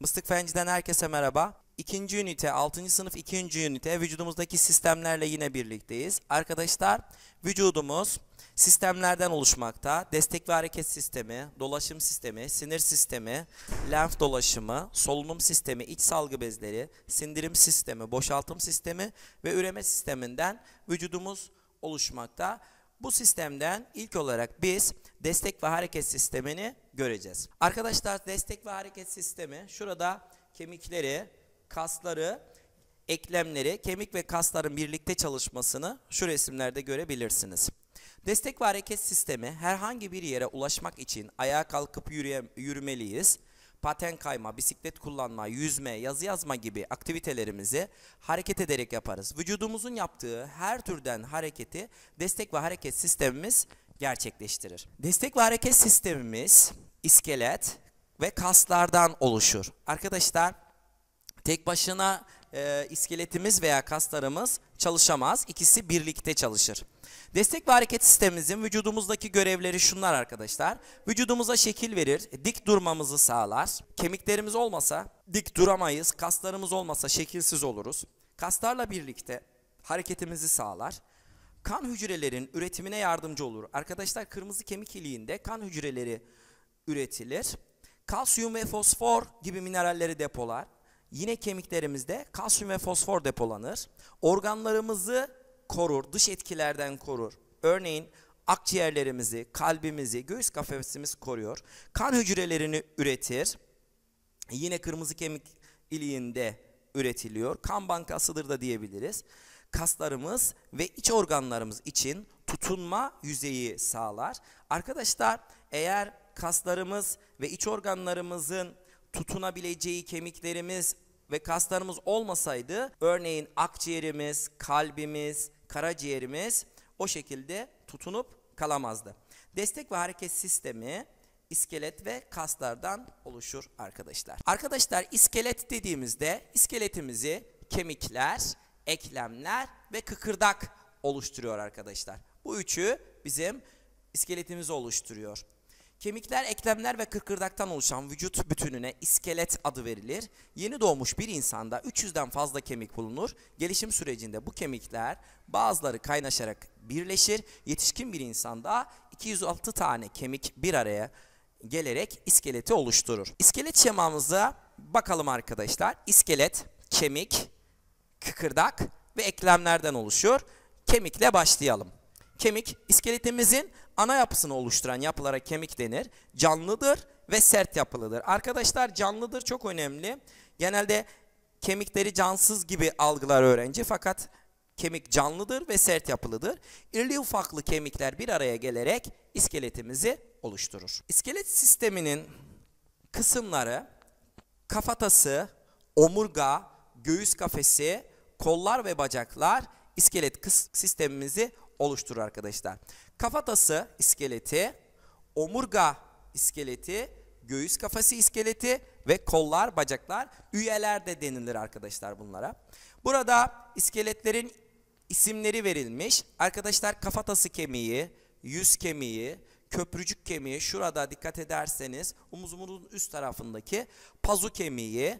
Mıstık Fenci'den herkese merhaba. İkinci ünite, 6. sınıf ikinci ünite vücudumuzdaki sistemlerle yine birlikteyiz. Arkadaşlar vücudumuz sistemlerden oluşmakta. Destek ve hareket sistemi, dolaşım sistemi, sinir sistemi, lenf dolaşımı, solunum sistemi, iç salgı bezleri, sindirim sistemi, boşaltım sistemi ve üreme sisteminden vücudumuz oluşmakta bu sistemden ilk olarak biz destek ve hareket sistemini göreceğiz. Arkadaşlar destek ve hareket sistemi şurada kemikleri, kasları, eklemleri, kemik ve kasların birlikte çalışmasını şu resimlerde görebilirsiniz. Destek ve hareket sistemi herhangi bir yere ulaşmak için ayağa kalkıp yürüye, yürümeliyiz paten kayma, bisiklet kullanma, yüzme, yazı yazma gibi aktivitelerimizi hareket ederek yaparız. Vücudumuzun yaptığı her türden hareketi destek ve hareket sistemimiz gerçekleştirir. Destek ve hareket sistemimiz iskelet ve kaslardan oluşur. Arkadaşlar tek başına e, iskeletimiz veya kaslarımız çalışamaz. İkisi birlikte çalışır. Destek ve hareket sistemimizin vücudumuzdaki görevleri şunlar arkadaşlar. Vücudumuza şekil verir, dik durmamızı sağlar. Kemiklerimiz olmasa dik duramayız, kaslarımız olmasa şekilsiz oluruz. Kaslarla birlikte hareketimizi sağlar. Kan hücrelerin üretimine yardımcı olur. Arkadaşlar kırmızı kemik iliğinde kan hücreleri üretilir. Kalsiyum ve fosfor gibi mineralleri depolar yine kemiklerimizde kalsiyum ve fosfor depolanır. Organlarımızı korur, dış etkilerden korur. Örneğin akciğerlerimizi, kalbimizi, göğüs kafesimizi koruyor. Kan hücrelerini üretir. Yine kırmızı kemik iliğinde üretiliyor. Kan bankasıdır da diyebiliriz. Kaslarımız ve iç organlarımız için tutunma yüzeyi sağlar. Arkadaşlar eğer kaslarımız ve iç organlarımızın tutunabileceği kemiklerimiz ve kaslarımız olmasaydı örneğin akciğerimiz, kalbimiz, karaciğerimiz o şekilde tutunup kalamazdı. Destek ve hareket sistemi iskelet ve kaslardan oluşur arkadaşlar. Arkadaşlar iskelet dediğimizde iskeletimizi kemikler, eklemler ve kıkırdak oluşturuyor arkadaşlar. Bu üçü bizim iskeletimizi oluşturuyor. Kemikler, eklemler ve kıkırdaktan oluşan vücut bütününe iskelet adı verilir. Yeni doğmuş bir insanda 300'den fazla kemik bulunur. Gelişim sürecinde bu kemikler bazıları kaynaşarak birleşir. Yetişkin bir insanda 206 tane kemik bir araya gelerek iskeleti oluşturur. İskelet şemamıza bakalım arkadaşlar. İskelet, kemik, kıkırdak ve eklemlerden oluşuyor. Kemikle başlayalım. Kemik iskeletimizin ana yapısını oluşturan yapılara kemik denir. Canlıdır ve sert yapılıdır. Arkadaşlar canlıdır çok önemli. Genelde kemikleri cansız gibi algılar öğrenci fakat kemik canlıdır ve sert yapılıdır. İrli ufaklı kemikler bir araya gelerek iskeletimizi oluşturur. İskelet sisteminin kısımları kafatası, omurga, göğüs kafesi, kollar ve bacaklar iskelet sistemimizi oluşturur arkadaşlar. Kafatası iskeleti, omurga iskeleti, göğüs kafası iskeleti ve kollar, bacaklar üyeler de denilir arkadaşlar bunlara. Burada iskeletlerin isimleri verilmiş. Arkadaşlar kafatası kemiği, yüz kemiği, köprücük kemiği şurada dikkat ederseniz omuzumuzun üst tarafındaki pazu kemiği,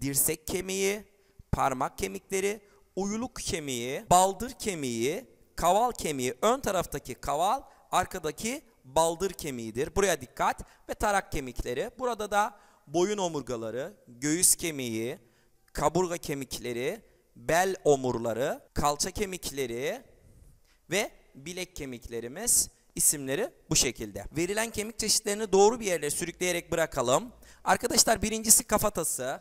dirsek kemiği, parmak kemikleri, uyluk kemiği, baldır kemiği, kaval kemiği ön taraftaki kaval arkadaki baldır kemiğidir. Buraya dikkat ve tarak kemikleri. Burada da boyun omurgaları, göğüs kemiği, kaburga kemikleri, bel omurları, kalça kemikleri ve bilek kemiklerimiz isimleri bu şekilde. Verilen kemik çeşitlerini doğru bir yerlere sürükleyerek bırakalım. Arkadaşlar birincisi kafatası,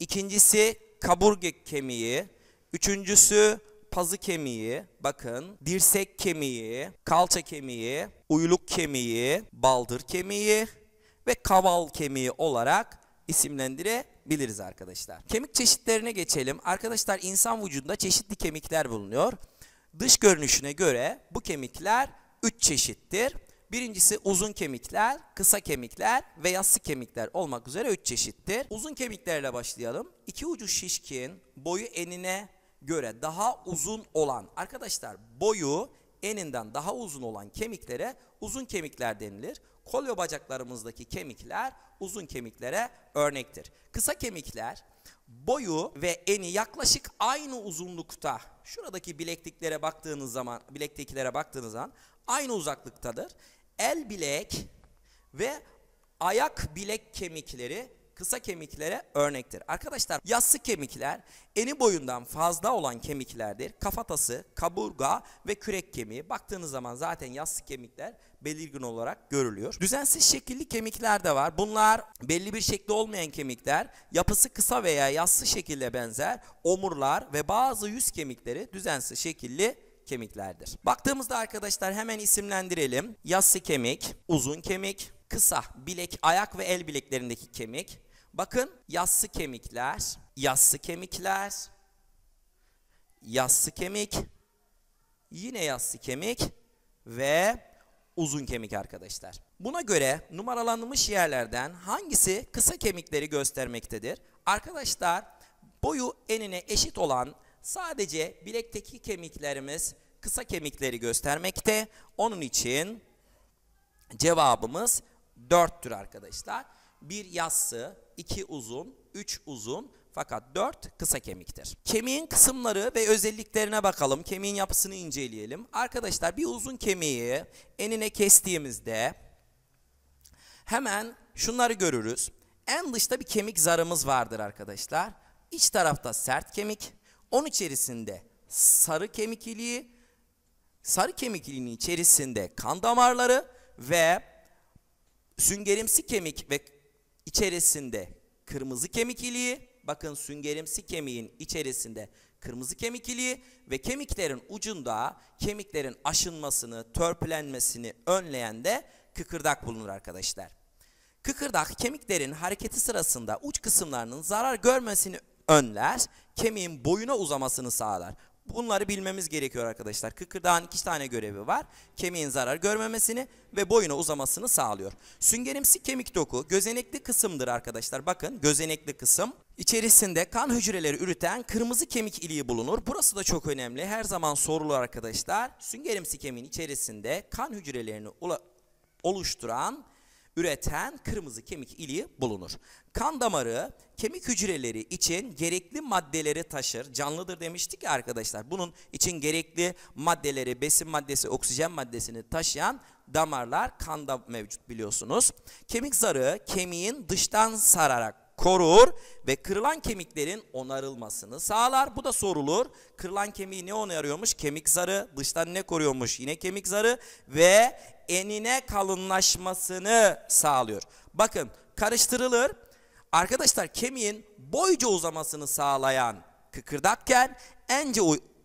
ikincisi kaburga kemiği, üçüncüsü pazı kemiği, bakın, dirsek kemiği, kalça kemiği, uyluk kemiği, baldır kemiği ve kaval kemiği olarak isimlendirebiliriz arkadaşlar. Kemik çeşitlerine geçelim. Arkadaşlar insan vücudunda çeşitli kemikler bulunuyor. Dış görünüşüne göre bu kemikler 3 çeşittir. Birincisi uzun kemikler, kısa kemikler ve yassı kemikler olmak üzere 3 çeşittir. Uzun kemiklerle başlayalım. İki ucu şişkin, boyu enine göre daha uzun olan arkadaşlar boyu eninden daha uzun olan kemiklere uzun kemikler denilir. Kol ve bacaklarımızdaki kemikler uzun kemiklere örnektir. Kısa kemikler boyu ve eni yaklaşık aynı uzunlukta. Şuradaki bilekliklere baktığınız zaman, bilektekilere baktığınız zaman aynı uzaklıktadır. El bilek ve ayak bilek kemikleri kısa kemiklere örnektir. Arkadaşlar yassı kemikler eni boyundan fazla olan kemiklerdir. Kafatası, kaburga ve kürek kemiği. Baktığınız zaman zaten yassı kemikler belirgin olarak görülüyor. Düzensiz şekilli kemikler de var. Bunlar belli bir şekli olmayan kemikler. Yapısı kısa veya yassı şekilde benzer. Omurlar ve bazı yüz kemikleri düzensiz şekilli kemiklerdir. Baktığımızda arkadaşlar hemen isimlendirelim. Yassı kemik, uzun kemik, kısa bilek, ayak ve el bileklerindeki kemik, Bakın yassı kemikler, yassı kemikler, yassı kemik, yine yassı kemik ve uzun kemik arkadaşlar. Buna göre numaralanmış yerlerden hangisi kısa kemikleri göstermektedir? Arkadaşlar boyu enine eşit olan sadece bilekteki kemiklerimiz kısa kemikleri göstermekte. Onun için cevabımız 4'tür arkadaşlar. Bir yassı, 2 uzun, 3 uzun fakat 4 kısa kemiktir. Kemiğin kısımları ve özelliklerine bakalım. Kemiğin yapısını inceleyelim. Arkadaşlar bir uzun kemiği enine kestiğimizde hemen şunları görürüz. En dışta bir kemik zarımız vardır arkadaşlar. İç tarafta sert kemik, onun içerisinde sarı kemik iliği, sarı kemik iliğinin içerisinde kan damarları ve süngerimsi kemik ve içerisinde kırmızı kemik iliği, bakın süngerimsi kemiğin içerisinde kırmızı kemik iliği ve kemiklerin ucunda kemiklerin aşınmasını, törpülenmesini önleyen de kıkırdak bulunur arkadaşlar. Kıkırdak kemiklerin hareketi sırasında uç kısımlarının zarar görmesini önler, kemiğin boyuna uzamasını sağlar. Bunları bilmemiz gerekiyor arkadaşlar. Kıkırdağın iki tane görevi var. Kemiğin zarar görmemesini ve boyuna uzamasını sağlıyor. Süngerimsi kemik doku gözenekli kısımdır arkadaşlar. Bakın gözenekli kısım. İçerisinde kan hücreleri üreten kırmızı kemik iliği bulunur. Burası da çok önemli. Her zaman sorulur arkadaşlar. Süngerimsi kemiğin içerisinde kan hücrelerini oluşturan üreten kırmızı kemik iliği bulunur. Kan damarı kemik hücreleri için gerekli maddeleri taşır. Canlıdır demiştik ya arkadaşlar. Bunun için gerekli maddeleri, besin maddesi, oksijen maddesini taşıyan damarlar kanda mevcut biliyorsunuz. Kemik zarı kemiğin dıştan sararak korur ve kırılan kemiklerin onarılmasını sağlar. Bu da sorulur. Kırılan kemiği ne onarıyormuş? Kemik zarı. Dıştan ne koruyormuş? Yine kemik zarı. Ve enine kalınlaşmasını sağlıyor. Bakın karıştırılır. Arkadaşlar kemiğin boyca uzamasını sağlayan kıkırdakken ence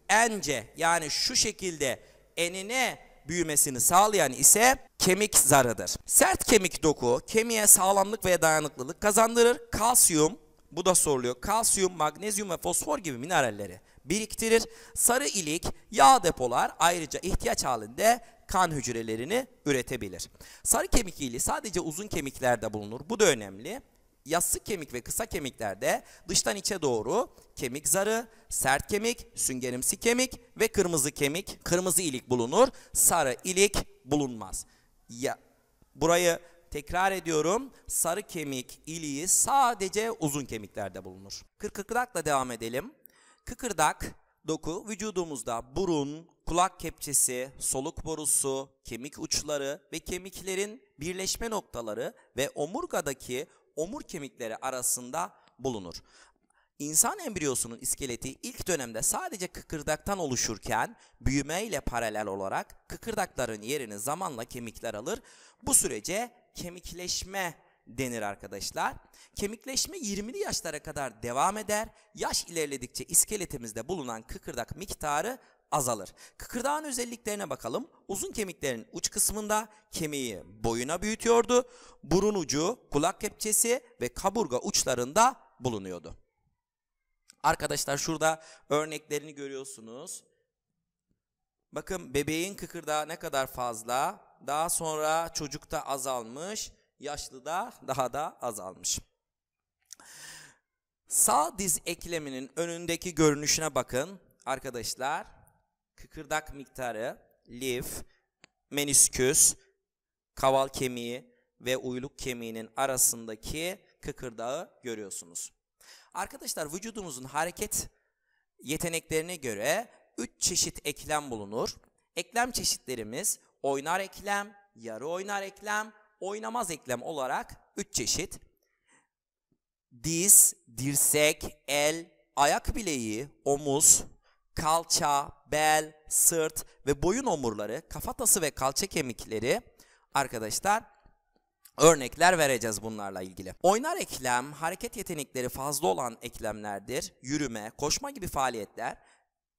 ence yani şu şekilde enine büyümesini sağlayan ise kemik zarıdır. Sert kemik doku kemiğe sağlamlık ve dayanıklılık kazandırır. Kalsiyum bu da soruluyor. Kalsiyum, magnezyum ve fosfor gibi mineralleri biriktirir. Sarı ilik yağ depolar ayrıca ihtiyaç halinde kan hücrelerini üretebilir. Sarı kemik iyiliği sadece uzun kemiklerde bulunur. Bu da önemli. Yassı kemik ve kısa kemiklerde dıştan içe doğru kemik zarı, sert kemik, süngerimsi kemik ve kırmızı kemik, kırmızı ilik bulunur. Sarı ilik bulunmaz. Ya, burayı tekrar ediyorum. Sarı kemik iliği sadece uzun kemiklerde bulunur. Kırkıkırdakla devam edelim. Kıkırdak doku vücudumuzda burun, kulak kepçesi, soluk borusu, kemik uçları ve kemiklerin birleşme noktaları ve omurgadaki omur kemikleri arasında bulunur. İnsan embriyosunun iskeleti ilk dönemde sadece kıkırdaktan oluşurken büyüme ile paralel olarak kıkırdakların yerini zamanla kemikler alır. Bu sürece kemikleşme denir arkadaşlar. Kemikleşme 20'li yaşlara kadar devam eder. Yaş ilerledikçe iskeletimizde bulunan kıkırdak miktarı azalır. Kıkırdağın özelliklerine bakalım. Uzun kemiklerin uç kısmında kemiği boyuna büyütüyordu. Burun ucu, kulak kepçesi ve kaburga uçlarında bulunuyordu. Arkadaşlar şurada örneklerini görüyorsunuz. Bakın bebeğin kıkırdağı ne kadar fazla. Daha sonra çocukta azalmış yaşlıda daha da azalmış. Sağ diz ekleminin önündeki görünüşüne bakın arkadaşlar. Kıkırdak miktarı, lif, menisküs, kaval kemiği ve uyluk kemiğinin arasındaki kıkırdağı görüyorsunuz. Arkadaşlar vücudumuzun hareket yeteneklerine göre 3 çeşit eklem bulunur. Eklem çeşitlerimiz oynar eklem, yarı oynar eklem oynamaz eklem olarak 3 çeşit. Diz, dirsek, el, ayak bileği, omuz, kalça, bel, sırt ve boyun omurları, kafatası ve kalça kemikleri arkadaşlar örnekler vereceğiz bunlarla ilgili. Oynar eklem hareket yetenekleri fazla olan eklemlerdir. Yürüme, koşma gibi faaliyetler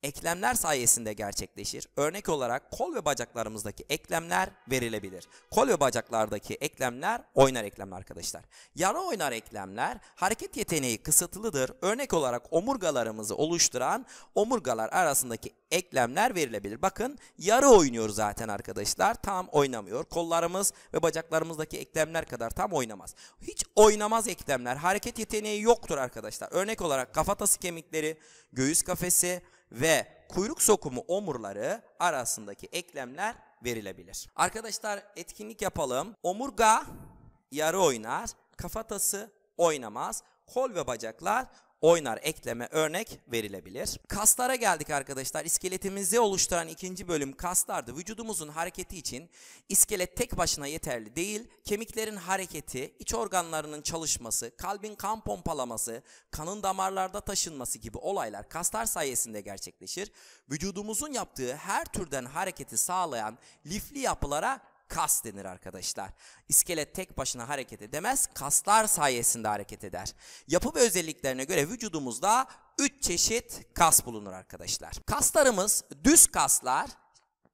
eklemler sayesinde gerçekleşir. Örnek olarak kol ve bacaklarımızdaki eklemler verilebilir. Kol ve bacaklardaki eklemler oynar eklemler arkadaşlar. Yara oynar eklemler hareket yeteneği kısıtlıdır. Örnek olarak omurgalarımızı oluşturan omurgalar arasındaki eklemler verilebilir. Bakın yarı oynuyor zaten arkadaşlar. Tam oynamıyor. Kollarımız ve bacaklarımızdaki eklemler kadar tam oynamaz. Hiç oynamaz eklemler. Hareket yeteneği yoktur arkadaşlar. Örnek olarak kafatası kemikleri, göğüs kafesi, ve kuyruk sokumu omurları arasındaki eklemler verilebilir. Arkadaşlar etkinlik yapalım. Omurga yarı oynar, kafatası oynamaz, kol ve bacaklar oynar ekleme örnek verilebilir. Kaslara geldik arkadaşlar. İskeletimizi oluşturan ikinci bölüm kaslardı. Vücudumuzun hareketi için iskelet tek başına yeterli değil. Kemiklerin hareketi, iç organlarının çalışması, kalbin kan pompalaması, kanın damarlarda taşınması gibi olaylar kaslar sayesinde gerçekleşir. Vücudumuzun yaptığı her türden hareketi sağlayan lifli yapılara kas denir arkadaşlar. İskelet tek başına hareket edemez, kaslar sayesinde hareket eder. Yapı ve özelliklerine göre vücudumuzda 3 çeşit kas bulunur arkadaşlar. Kaslarımız düz kaslar,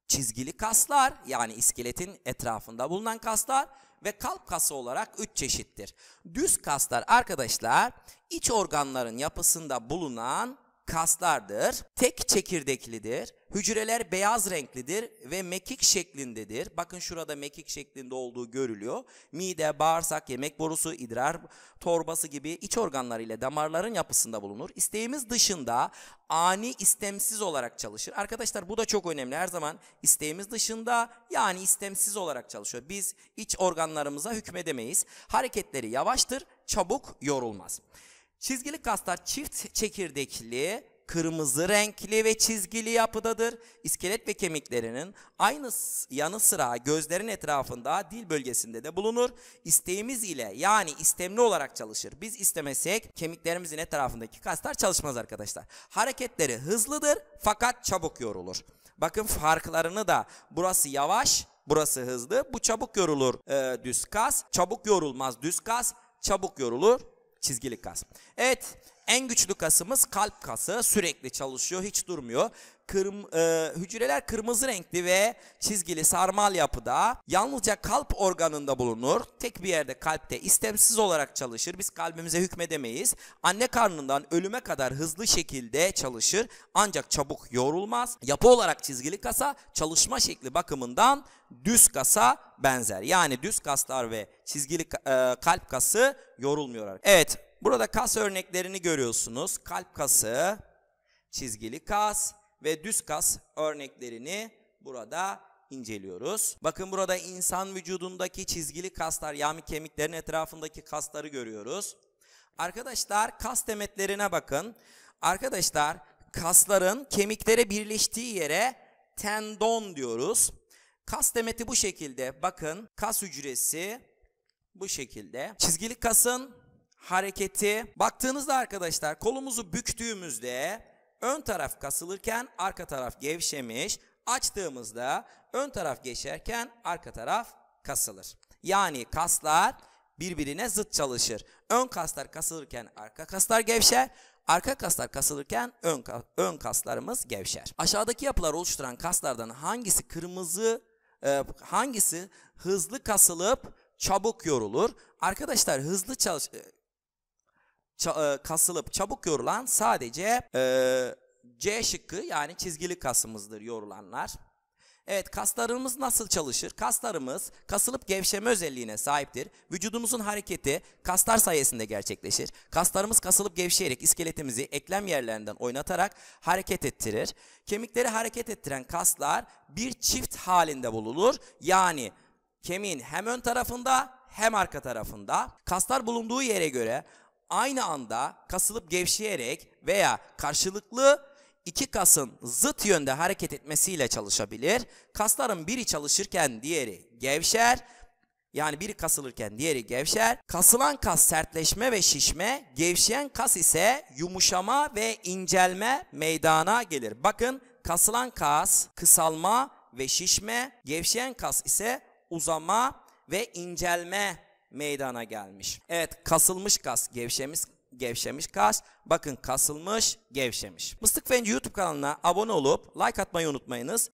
çizgili kaslar yani iskeletin etrafında bulunan kaslar ve kalp kası olarak 3 çeşittir. Düz kaslar arkadaşlar iç organların yapısında bulunan kaslardır. Tek çekirdeklidir. Hücreler beyaz renklidir ve mekik şeklindedir. Bakın şurada mekik şeklinde olduğu görülüyor. Mide, bağırsak, yemek borusu, idrar torbası gibi iç organları ile damarların yapısında bulunur. İsteğimiz dışında ani istemsiz olarak çalışır. Arkadaşlar bu da çok önemli. Her zaman isteğimiz dışında yani istemsiz olarak çalışıyor. Biz iç organlarımıza hükmedemeyiz. Hareketleri yavaştır, çabuk yorulmaz. Çizgili kaslar çift çekirdekli, kırmızı renkli ve çizgili yapıdadır. İskelet ve kemiklerinin aynı yanı sıra gözlerin etrafında dil bölgesinde de bulunur. İsteğimiz ile yani istemli olarak çalışır. Biz istemesek kemiklerimizin etrafındaki kaslar çalışmaz arkadaşlar. Hareketleri hızlıdır fakat çabuk yorulur. Bakın farklarını da burası yavaş, burası hızlı. Bu çabuk yorulur e, düz kas, çabuk yorulmaz düz kas, çabuk yorulur çizgili kas. Evet en güçlü kasımız kalp kası sürekli çalışıyor hiç durmuyor. Kırm e, hücreler kırmızı renkli ve çizgili sarmal yapıda yalnızca kalp organında bulunur. Tek bir yerde kalpte istemsiz olarak çalışır. Biz kalbimize hükmedemeyiz. Anne karnından ölüme kadar hızlı şekilde çalışır. Ancak çabuk yorulmaz. Yapı olarak çizgili kasa çalışma şekli bakımından düz kasa benzer. Yani düz kaslar ve çizgili e, kalp kası yorulmuyorlar. Evet burada kas örneklerini görüyorsunuz. Kalp kası, çizgili kas ve düz kas örneklerini burada inceliyoruz. Bakın burada insan vücudundaki çizgili kaslar yani kemiklerin etrafındaki kasları görüyoruz. Arkadaşlar kas demetlerine bakın. Arkadaşlar kasların kemiklere birleştiği yere tendon diyoruz. Kas demeti bu şekilde. Bakın kas hücresi bu şekilde. Çizgili kasın hareketi. Baktığınızda arkadaşlar kolumuzu büktüğümüzde ön taraf kasılırken arka taraf gevşemiş. Açtığımızda ön taraf geçerken arka taraf kasılır. Yani kaslar birbirine zıt çalışır. Ön kaslar kasılırken arka kaslar gevşer. Arka kaslar kasılırken ön, ön kaslarımız gevşer. Aşağıdaki yapılar oluşturan kaslardan hangisi kırmızı, e, hangisi hızlı kasılıp çabuk yorulur? Arkadaşlar hızlı çalış e, kasılıp çabuk yorulan sadece e, C şıkkı yani çizgili kasımızdır yorulanlar. Evet kaslarımız nasıl çalışır? Kaslarımız kasılıp gevşeme özelliğine sahiptir. Vücudumuzun hareketi kaslar sayesinde gerçekleşir. Kaslarımız kasılıp gevşeyerek iskeletimizi eklem yerlerinden oynatarak hareket ettirir. Kemikleri hareket ettiren kaslar bir çift halinde bulunur. Yani kemiğin hem ön tarafında hem arka tarafında. Kaslar bulunduğu yere göre aynı anda kasılıp gevşeyerek veya karşılıklı iki kasın zıt yönde hareket etmesiyle çalışabilir. Kasların biri çalışırken diğeri gevşer. Yani biri kasılırken diğeri gevşer. Kasılan kas sertleşme ve şişme, gevşeyen kas ise yumuşama ve incelme meydana gelir. Bakın kasılan kas kısalma ve şişme, gevşeyen kas ise uzama ve incelme meydana gelmiş. Evet kasılmış kas gevşemiş gevşemiş kas. Bakın kasılmış gevşemiş. Mıstık Fendi YouTube kanalına abone olup like atmayı unutmayınız.